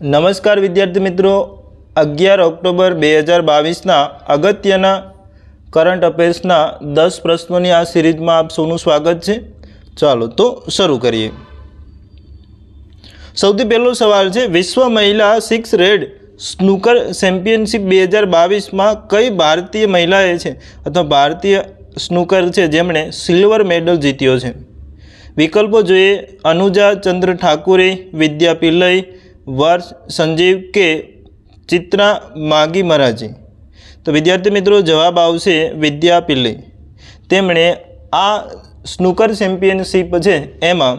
નમસ્કાર વિદ્યાર્થી મિત્રો અગિયાર ઓક્ટોબર બે હજાર બાવીસના અગત્યના કરંટ અફેર્સના દસ પ્રશ્નોની આ સિરીઝમાં આપ સૌનું સ્વાગત છે ચાલો તો શરૂ કરીએ સૌથી પહેલો સવાલ છે વિશ્વ મહિલા સિક્સ રેડ સ્નૂકર ચેમ્પિયનશિપ બે હજાર બાવીસમાં કઈ ભારતીય મહિલાએ છે અથવા ભારતીય સ્નૂકર છે જેમણે સિલ્વર મેડલ જીત્યો છે વિકલ્પો જોઈએ અનુજા ચંદ્ર ઠાકુરે વિદ્યા પિલ્લઈ વર્ષ સંજીવ કે ચિત્રા માગી મહારાજી તો વિદ્યાર્થી મિત્રો જવાબ આવશે વિદ્યા પિલ્લે તેમણે આ સ્નૂકર ચેમ્પિયનશીપ છે એમાં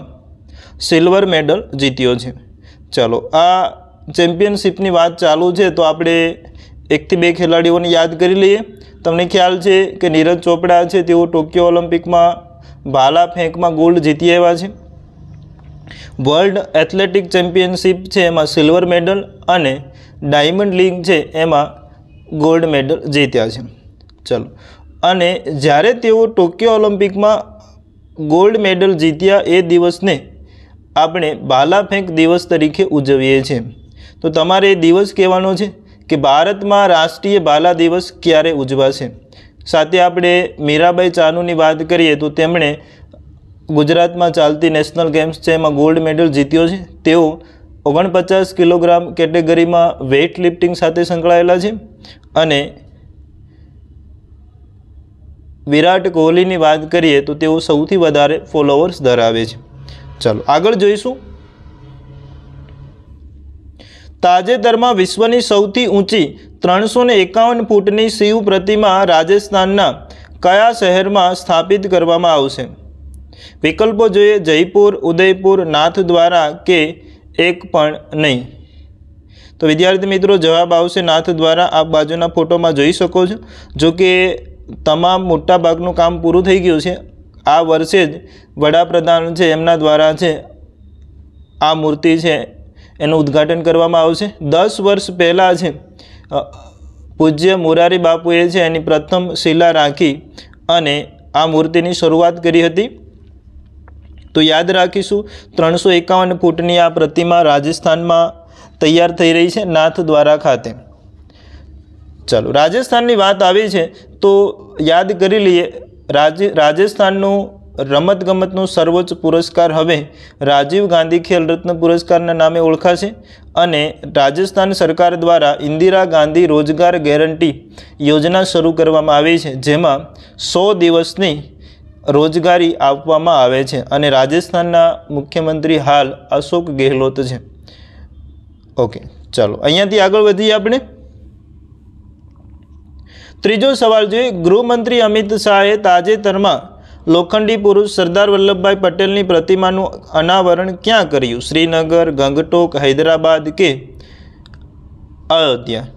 સિલ્વર મેડલ જીત્યો છે ચાલો આ ચેમ્પિયનશિપની વાત ચાલુ છે તો આપણે એકથી બે ખેલાડીઓને યાદ કરી લઈએ તમને ખ્યાલ છે કે નીરજ ચોપડા છે તેઓ ટોક્યો ઓલિમ્પિકમાં ભાલા ફેંકમાં ગોલ્ડ જીતી આવ્યા છે વર્લ્ડ એથ્લેટિક ચેમ્પિયનશિપ છે એમાં સિલ્વર મેડલ અને ડાયમંડ લીગ છે એમાં ગોલ્ડ મેડલ જીત્યા છે ચલો અને જ્યારે તેઓ ટોક્યો ઓલિમ્પિકમાં ગોલ્ડ મેડલ જીત્યા એ દિવસને આપણે બાલા ફેંક દિવસ તરીકે ઉજવીએ છીએ તો તમારે એ દિવસ કહેવાનો છે કે ભારતમાં રાષ્ટ્રીય બાલા દિવસ ક્યારે ઉજવાશે સાથે આપણે મીરાબાઈ ચાનુની વાત કરીએ તો તેમણે ગુજરાતમાં ચાલતી નેશનલ ગેમ્સ છે એમાં ગોલ્ડ મેડલ જીત્યો છે તેઓ ઓગણપચાસ કિલોગ્રામ કેટેગરીમાં વેઇટ લિફ્ટિંગ સાથે સંકળાયેલા છે અને વિરાટ કોહલીની વાત કરીએ તો તેઓ સૌથી વધારે ફોલોવર્સ ધરાવે છે ચાલો આગળ જોઈશું તાજેતરમાં વિશ્વની સૌથી ઊંચી ત્રણસો ને એકાવન ફૂટની શિવ પ્રતિમા રાજસ્થાનના કયા શહેરમાં સ્થાપિત કરવામાં આવશે વિકલ્પો જોઈએ જયપુર ઉદયપુર નાથ દ્વારા કે એક પણ નહીં તો વિદ્યાર્થી મિત્રો જવાબ આવશે નાથ દ્વારા આ બાજુના ફોટોમાં જોઈ શકો છો જો કે તમામ મોટાભાગનું કામ પૂરું થઈ ગયું છે આ વર્ષે જ વડાપ્રધાન છે એમના દ્વારા છે આ મૂર્તિ છે એનું ઉદ્ઘાટન કરવામાં આવશે દસ વર્ષ પહેલાં છે પૂજ્ય મોરારી બાપુએ છે એની પ્રથમ શિલા રાખી અને આ મૂર્તિની શરૂઆત કરી હતી તો યાદ રાખીશું ત્રણસો એકાવન ફૂટની આ પ્રતિમા રાજસ્થાનમાં તૈયાર થઈ રહી છે નાથ દ્વારા ખાતે ચાલો રાજસ્થાનની વાત આવી છે તો યાદ કરી લઈએ રાજ રાજસ્થાનનું રમતગમતનું સર્વોચ્ચ પુરસ્કાર હવે રાજીવ ગાંધી ખેલ રત્ન પુરસ્કારના નામે ઓળખાશે અને રાજસ્થાન સરકાર દ્વારા ઇન્દિરા ગાંધી રોજગાર ગેરંટી યોજના શરૂ કરવામાં આવી છે જેમાં સો દિવસની રોજગારી આપવામાં આવે છે અને રાજસ્થાનના મુખ્યમંત્રી હાલ અશોક ગેહલોત છે ઓકે ચાલો અહીંયાથી આગળ વધીએ આપણે ત્રીજો સવાલ જોઈએ ગૃહમંત્રી અમિત શાહે તાજેતરમાં લોખંડી પુરુષ સરદાર વલ્લભભાઈ પટેલની પ્રતિમાનું અનાવરણ ક્યાં કર્યું શ્રીનગર ગંગટોક હૈદરાબાદ કે અયોધ્યા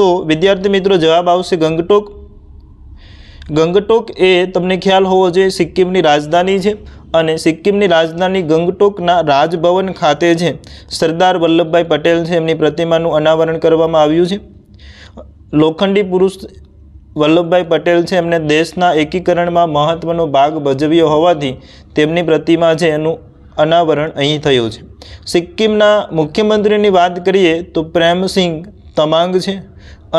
તો વિદ્યાર્થી મિત્રો જવાબ આવશે ગંગટોક ગંગટોક એ તમને ખ્યાલ હોવો જોઈએ સિક્કિમની રાજધાની છે અને સિક્કિમની રાજધાની ગંગટોકના રાજભવન ખાતે છે સરદાર વલ્લભભાઈ પટેલ છે એમની પ્રતિમાનું અનાવરણ કરવામાં આવ્યું છે લોખંડી પુરુષ વલ્લભભાઈ પટેલ છે એમને દેશના એકીકરણમાં મહત્ત્વનો ભાગ ભજવ્યો હોવાથી તેમની પ્રતિમા છે એનું અનાવરણ અહીં થયું છે સિક્કિમના મુખ્યમંત્રીની વાત કરીએ તો પ્રેમસિંહ તમાંગ છે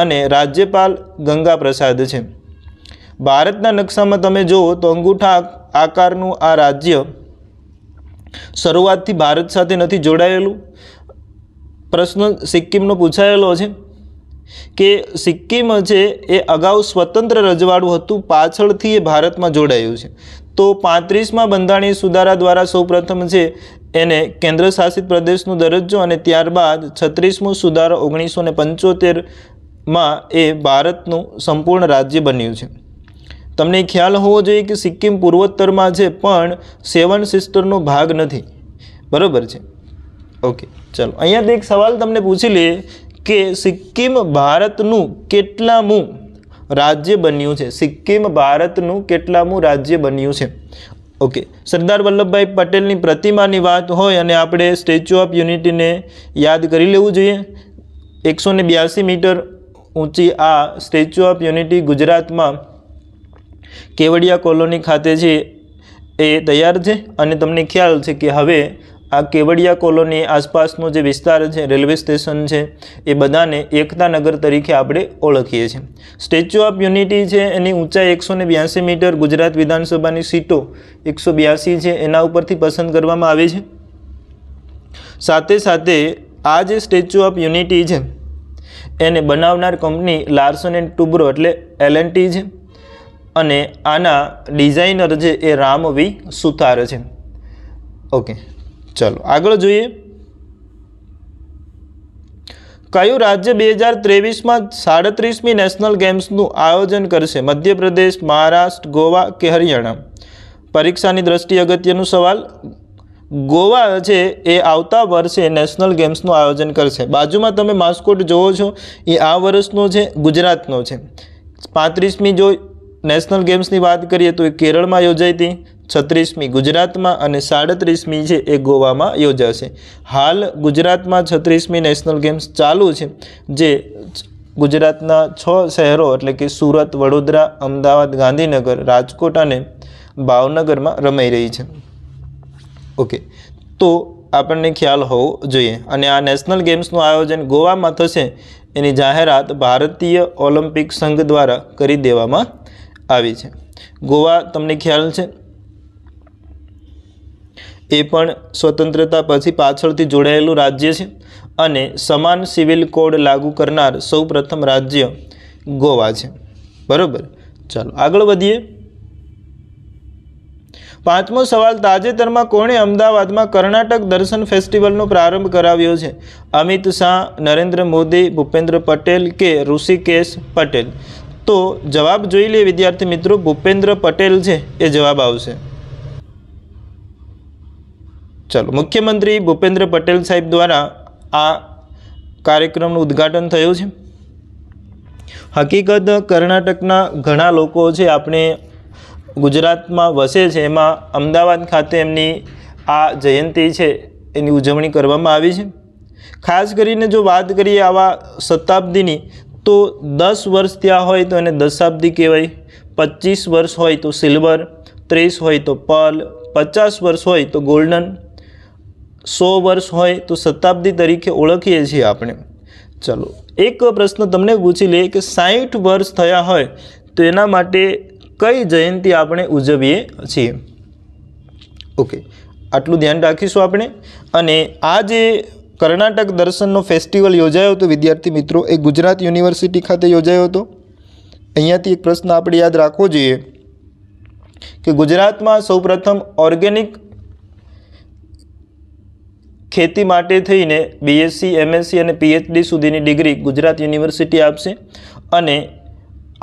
અને રાજ્યપાલ ગંગા પ્રસાદ છે ભારતના નકશામાં તમે જુઓ તો અંગૂઠા આકારનું આ રાજ્ય શરૂઆતથી ભારત સાથે નથી જોડાયેલું પ્રશ્ન સિક્કિમનો પૂછાયેલો છે કે સિક્કિમ છે એ અગાઉ સ્વતંત્ર રજવાડું હતું પાછળથી એ ભારતમાં જોડાયું છે તો પાંત્રીસમાં બંધારણીય સુધારા દ્વારા સૌપ્રથમ છે એને કેન્દ્ર શાસિત પ્રદેશનો દરજ્જો અને ત્યારબાદ છત્રીસમો સુધારો ઓગણીસો ને પંચોતેરમાં એ ભારતનું સંપૂર્ણ રાજ્ય બન્યું છે તમને ખ્યાલ હોવો જોઈએ કે સિક્કિમ પૂર્વોત્તરમાં છે પણ સેવન સિસ્ટરનો ભાગ નથી બરાબર છે ઓકે ચાલો અહીંયાથી એક સવાલ તમને પૂછી લે કે સિક્કિમ ભારતનું કેટલામું રાજ્ય બન્યું છે સિક્કિમ ભારતનું કેટલામું રાજ્ય બન્યું છે ઓકે સરદાર વલ્લભભાઈ પટેલની પ્રતિમાની વાત હોય અને આપણે સ્ટેચ્યુ ઓફ યુનિટીને યાદ કરી લેવું જોઈએ એકસો બ્યાસી મીટર ઊંચી આ સ્ટેચ્યુ ઓફ યુનિટી ગુજરાતમાં કેવડિયા કોલોની ખાતે છે એ તૈયાર છે અને તમને ખ્યાલ છે કે હવે આ કેવડિયા કોલોની આસપાસનો જે વિસ્તાર છે રેલવે સ્ટેશન છે એ બધાને એકતાનગર તરીકે આપણે ઓળખીએ છીએ સ્ટેચ્યુ ઓફ યુનિટી છે એની ઊંચાઈ એકસો મીટર ગુજરાત વિધાનસભાની સીટો એકસો છે એના ઉપરથી પસંદ કરવામાં આવે છે સાથે સાથે આ જે સ્ટેચ્યુ ઓફ યુનિટી છે એને બનાવનાર કંપની લાર્સન એન્ડ ટુબ્રો એટલે એલ છે અને આના ડિઝાઇનર છે એ રામવી સુતાર છે ઓકે ચલો આગળ જોઈએ કયું રાજ્ય બે હજાર ત્રેવીસમાં સાડત્રીસમી નેશનલ ગેમ્સનું આયોજન કરશે મધ્યપ્રદેશ મહારાષ્ટ્ર ગોવા કે હરિયાણા પરીક્ષાની દ્રષ્ટિએ અગત્યનું સવાલ ગોવા છે એ આવતા વર્ષે નેશનલ ગેમ્સનું આયોજન કરશે બાજુમાં તમે માસ્કોટ જુઓ છો એ આ વર્ષનો છે ગુજરાતનો છે પાંત્રીસમી જો નેશનલ ગેમ્સની વાત કરીએ તો એ કેરળમાં યોજાઈ હતી છત્રીસમી ગુજરાતમાં અને સાડત્રીસમી છે એ ગોવામાં યોજાશે હાલ ગુજરાતમાં છત્રીસમી નેશનલ ગેમ્સ ચાલુ છે જે ગુજરાતના છ શહેરો એટલે કે સુરત વડોદરા અમદાવાદ ગાંધીનગર રાજકોટ અને ભાવનગરમાં રમાઈ રહી છે ઓકે તો આપણને ખ્યાલ હોવો જોઈએ અને આ નેશનલ ગેમ્સનું આયોજન ગોવામાં થશે એની જાહેરાત ભારતીય ઓલિમ્પિક સંઘ દ્વારા કરી દેવામાં આવી છે ગોવા તમને ખ્યાલ છે એ પણ સ્વતંત્રતા પછી પાછળથી જોડાયેલું રાજ્ય છે અને સમાન સિવિલ કોડ લાગુ કરનાર સૌપ્રથમ રાજ્ય ગોવા છે બરાબર ચાલો આગળ વધીએ પાંચમો સવાલ તાજેતરમાં કોણે અમદાવાદમાં કર્ણાટક દર્શન ફેસ્ટિવલનો પ્રારંભ કરાવ્યો છે અમિત શાહ નરેન્દ્ર મોદી ભૂપેન્દ્ર પટેલ કે ઋષિકેશ પટેલ તો જવાબ જોઈ લે વિદ્યાર્થી મિત્રો ભૂપેન્દ્ર પટેલ છે એ જવાબ આવશે ચલો મુખ્યમંત્રી ભૂપેન્દ્ર પટેલ સાહેબ દ્વારા આ કાર્યક્રમનું ઉદ્ઘાટન થયું છે હકીકત કર્ણાટકના ઘણા લોકો છે આપણે ગુજરાતમાં વસે છે એમાં અમદાવાદ ખાતે એમની આ જયંતિ છે એની ઉજવણી કરવામાં આવી છે ખાસ કરીને જો વાત કરીએ આવા શતાબ્દીની તો દસ વર્ષ ત્યાં હોય તો એને દશાબ્દી કહેવાય પચીસ વર્ષ હોય તો સિલ્વર ત્રીસ હોય તો પર્લ પચાસ વર્ષ હોય તો ગોલ્ડન સો વર્ષ હોય તો શતાબ્દી તરીકે ઓળખીએ છીએ આપણે ચલો એક પ્રશ્ન તમને પૂછી લઈએ કે સાહીઠ વર્ષ થયા હોય તો એના માટે કઈ જયંતિ આપણે ઉજવીએ છીએ ઓકે આટલું ધ્યાન રાખીશું આપણે અને આ જે કર્ણાટક દર્શનનો ફેસ્ટિવલ યોજાયો હતો વિદ્યાર્થી મિત્રો એ ગુજરાત યુનિવર્સિટી ખાતે યોજાયો હતો અહીંયાથી એક પ્રશ્ન આપણે યાદ રાખવો જોઈએ કે ગુજરાતમાં સૌપ્રથમ ઓર્ગેનિક ખેતી માટે થઈને બીએસસી એમએસસી અને પીએચડી સુધીની ડિગ્રી ગુજરાત યુનિવર્સિટી આપશે અને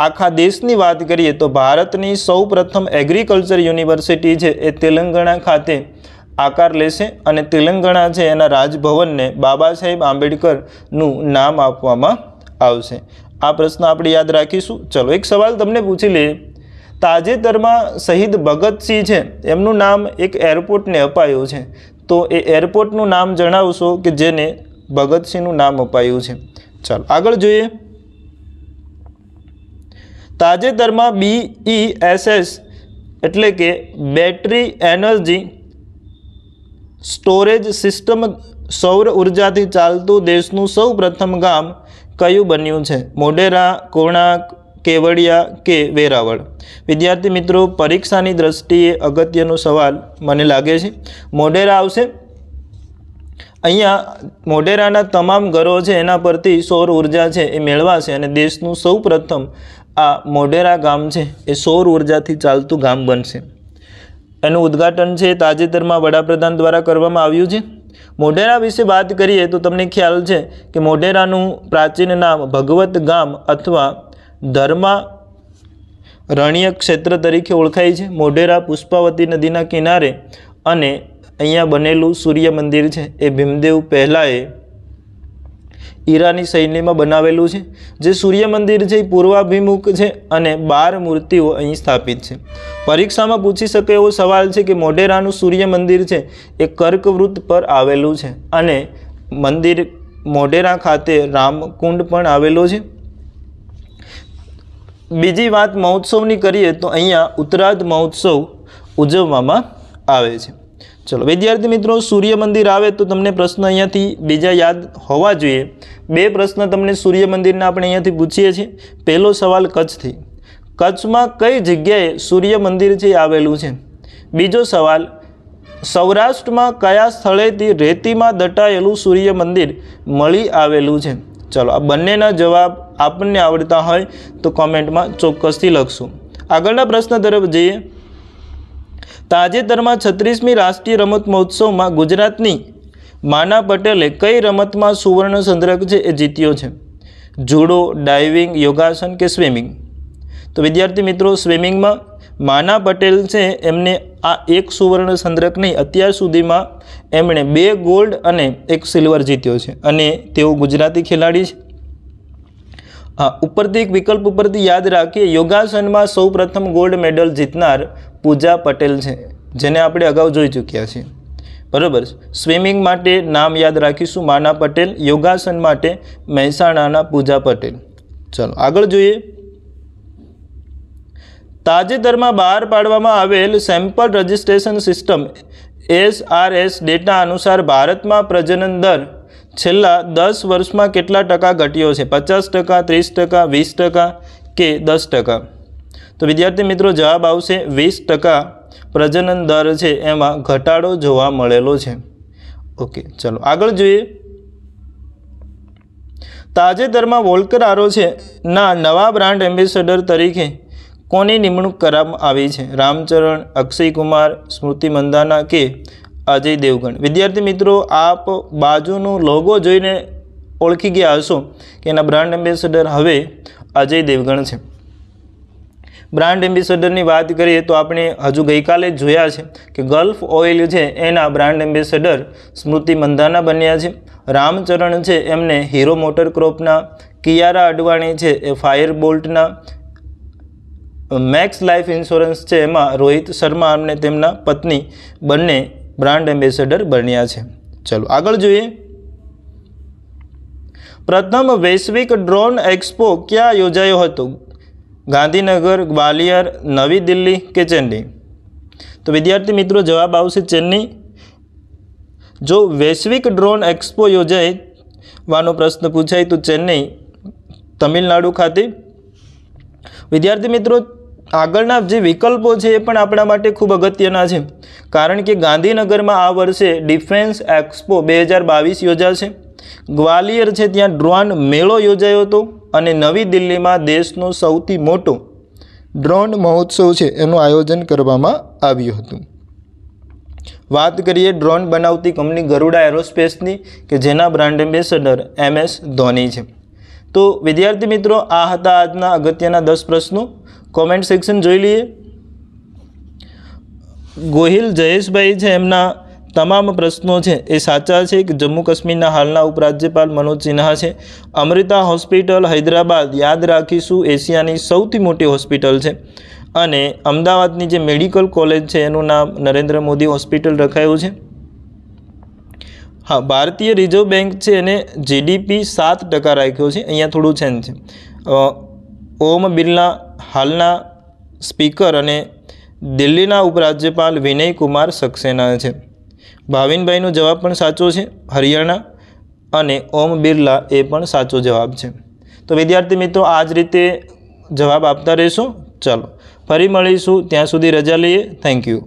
આખા દેશની વાત કરીએ તો ભારતની સૌપ્રથમ પ્રથમ એગ્રીકલ્ચર યુનિવર્સિટી છે એ તેલંગાણા ખાતે આકાર લેશે અને તેલંગાણા છે એના રાજભવનને બાબા સાહેબ આંબેડકરનું નામ આપવામાં આવશે આ પ્રશ્ન આપણે યાદ રાખીશું ચલો એક સવાલ તમને પૂછી લઈએ તાજેતરમાં શહીદ ભગતસિંહ છે એમનું નામ એક એરપોર્ટને અપાયું છે તો એ એરપોર્ટનું નામ જણાવશો કે જેને ભગતસિંહનું નામ અપાયું છે ચાલો આગળ જોઈએ તાજેતરમાં બીઈએસએસ એટલે કે બેટરી એનર્જી સ્ટોરેજ સિસ્ટમ સૌર ઉર્જાથી ચાલતું દેશનું સૌ પ્રથમ ગામ કયું બન્યું છે મોઢેરા કોણાક કેવડિયા કે વેરાવળ વિદ્યાર્થી મિત્રો પરીક્ષાની દ્રષ્ટિએ અગત્યનો સવાલ મને લાગે છે મોઢેરા આવશે અહીંયા મોઢેરાના તમામ ઘરો છે એના પરથી સૌર ઉર્જા છે એ મેળવાશે અને દેશનું સૌ પ્રથમ આ મોઢેરા ગામ છે એ સૌર ઉર્જાથી ચાલતું ગામ બનશે એનું ઉદ્ઘાટન છે તાજેતરમાં વડાપ્રધાન દ્વારા કરવામાં આવ્યું છે મોઢેરા વિશે વાત કરીએ તો તમને ખ્યાલ છે કે મોઢેરાનું પ્રાચીન નામ ભગવત ગામ અથવા ધર્મા રણ્ય ક્ષેત્ર તરીકે ઓળખાય છે મોઢેરા પુષ્પાવતી નદીના કિનારે અને અહીંયા બનેલું સૂર્ય મંદિર છે એ ભીમદેવ પહેલાંએ ઈરાની શૈલીમાં બનાવેલું છે જે સૂર્ય મંદિર છે એ પૂર્વાભિમુખ છે અને બાર મૂર્તિઓ અહીં સ્થાપિત છે પરીક્ષામાં પૂછી શકે એવો સવાલ છે કે મોઢેરાનું સૂર્ય મંદિર છે એ કર્કવૃત્ત પર આવેલું છે અને મંદિર મોઢેરા ખાતે રામકુંડ પણ આવેલો છે બીજી વાત મહોત્સવની કરીએ તો અહીંયા ઉત્તરાધ મહોત્સવ ઉજવવામાં આવે છે ચલો વિદ્યાર્થી મિત્રો સૂર્ય મંદિર આવે તો તમને પ્રશ્ન અહીંયાથી બીજા યાદ હોવા જોઈએ બે પ્રશ્ન તમને સૂર્ય મંદિરના આપણે અહીંયાથી પૂછીએ છીએ પહેલો સવાલ કચ્છથી કચ્છમાં કઈ જગ્યાએ સૂર્ય મંદિર આવેલું છે બીજો સવાલ સૌરાષ્ટ્રમાં કયા સ્થળેથી રેતીમાં દટાયેલું સૂર્ય મંદિર મળી આવેલું છે ચલો આ બંનેના જવાબ આપણને આવડતા હોય તો કોમેન્ટમાં ચોક્કસથી લખશું આગળના પ્રશ્ન તરફ જઈએ તાજેતરમાં છત્રીસમી રાષ્ટ્રીય રમત મહોત્સવમાં ગુજરાતની માના પટેલે કઈ રમતમાં સુવર્ણ સંદ્રક છે એ જીત્યો છે જુડો ડાઇવિંગ યોગાસન કે સ્વિમિંગ તો વિદ્યાર્થી મિત્રો સ્વિમિંગમાં માના પટેલ છે એમને આ એક સુવર્ણ સંદ્રક નહીં અત્યાર સુધીમાં એમણે બે ગોલ્ડ અને એક સિલ્વર જીત્યો છે અને તેઓ ગુજરાતી ખેલાડી છે હા ઉપરથી એક વિકલ્પ ઉપરથી યાદ રાખીએ યોગાસનમાં સૌપ્રથમ ગોલ્ડ મેડલ જીતનાર પૂજા પટેલ છે જેને આપણે અગાઉ જોઈ ચૂક્યા છીએ બરાબર સ્વિમિંગ માટે નામ યાદ રાખીશું માના પટેલ યોગાસન માટે મહેસાણાના પૂજા પટેલ ચલો આગળ જોઈએ તાજેતરમાં બહાર પાડવામાં આવેલ sample registration system SRS data અનુસાર ભારતમાં પ્રજનન દર છેલ્લા દસ વર્ષમાં કેટલા ટકા ઘટ્યો છે પચાસ ટકા ત્રીસ ટકા વીસ ટકા કે દસ ટકા તો વિદ્યાર્થી મિત્રો જવાબ આવશે વીસ ટકા પ્રજનન દર છે એમાં ઘટાડો જોવા મળેલો છે ઓકે ચલો આગળ જોઈએ તાજેતરમાં વોલ્કર આરો છે ના નવા બ્રાન્ડ એમ્બેસેડર તરીકે કોની નિમણૂક કરવામાં આવી છે રામચરણ અક્ષયકુમાર સ્મૃતિ મંદાના કે અજય દેવગણ વિદ્યાર્થી મિત્રો આપ બાજુનો લોગો જોઈને ઓળખી ગયા હશો કે એના બ્રાન્ડ એમ્બેસેડર હવે અજય દેવગણ છે બ્રાન્ડ એમ્બેસેડરની વાત કરીએ તો આપણે હજુ ગઈકાલે જોયા છે કે ગલ્ફ ઓઇલ છે એના બ્રાન્ડ એમ્બેસેડર સ્મૃતિ મંદાના બન્યા છે રામચરણ છે એમને હીરો મોટર ક્રોપના કિયારા અડવાણી છે એ ફાયર બોલ્ટના મેક્સ લાઈફ ઇન્સ્યોરન્સ છે એમાં રોહિત શર્મા અને તેમના પત્ની બંને બ્રાન્ડ એમ્બેસેડર બન્યા છે ચલો આગળ જોઈએ પ્રથમ વૈશ્વિક ડ્રોન એક્સપો ક્યાં યોજાયો હતો ગાંધીનગર ગ્વાલિયર નવી દિલ્હી કે ચેન્નઈ તો વિદ્યાર્થી મિત્રો જવાબ આવશે ચેન્નઈ જો વૈશ્વિક ડ્રોન એક્સપો યોજાવાનો પ્રશ્ન પૂછાય તો ચેન્નઈ તમિલનાડુ ખાતે વિદ્યાર્થી મિત્રો આગળના જે વિકલ્પો છે એ પણ આપણા માટે ખૂબ અગત્યના છે કારણ કે ગાંધીનગરમાં આ વર્ષે ડિફેન્સ એક્સપો બે હજાર બાવીસ યોજાશે ગ્વાલિયર છે ત્યાં ડ્રોન મેળો યોજાયો હતો અને નવી દિલ્હીમાં દેશનો સૌથી મોટો ડ્રોન મહોત્સવ છે એનું આયોજન કરવામાં આવ્યું હતું વાત કરીએ ડ્રોન બનાવતી કંપની ગરુડા એરોસ્પેસની કે જેના brand ambassador M S Dhoni છે તો વિદ્યાર્થી મિત્રો આ હતા આજના અગત્યના દસ પ્રશ્નો કોમેન્ટ સેક્શન જોઈ લઈએ ગોહિલ જયેશભાઈ છે એમના તમામ પ્રશ્નો છે એ સાચા છે કે જમ્મુ કાશ્મીરના હાલના ઉપરાજ્યપાલ મનોજ સિન્હા છે અમૃતા હોસ્પિટલ હૈદરાબાદ યાદ રાખીશું એશિયાની સૌથી મોટી હોસ્પિટલ છે અને અમદાવાદની જે મેડિકલ કોલેજ છે એનું નામ નરેન્દ્ર મોદી હોસ્પિટલ રખાયું છે હા ભારતીય રિઝર્વ બેંક છે એને જીડીપી સાત ટકા રાખ્યો છે અહીંયા થોડું ચેન્જ છે ઓમ બિરલા હાલના સ્પીકર અને દિલ્હીના ઉપરાજ્યપાલ વિનય કુમાર સક્સેના છે ભાવિનભાઈનો જવાબ પણ સાચો છે હરિયાણા અને ઓમ બિરલા એ પણ સાચો જવાબ છે તો વિદ્યાર્થી મિત્રો આ જ રીતે જવાબ આપતા રહેશો ચાલો ફરી મળીશું ત્યાં સુધી રજા લઈએ થેન્ક યુ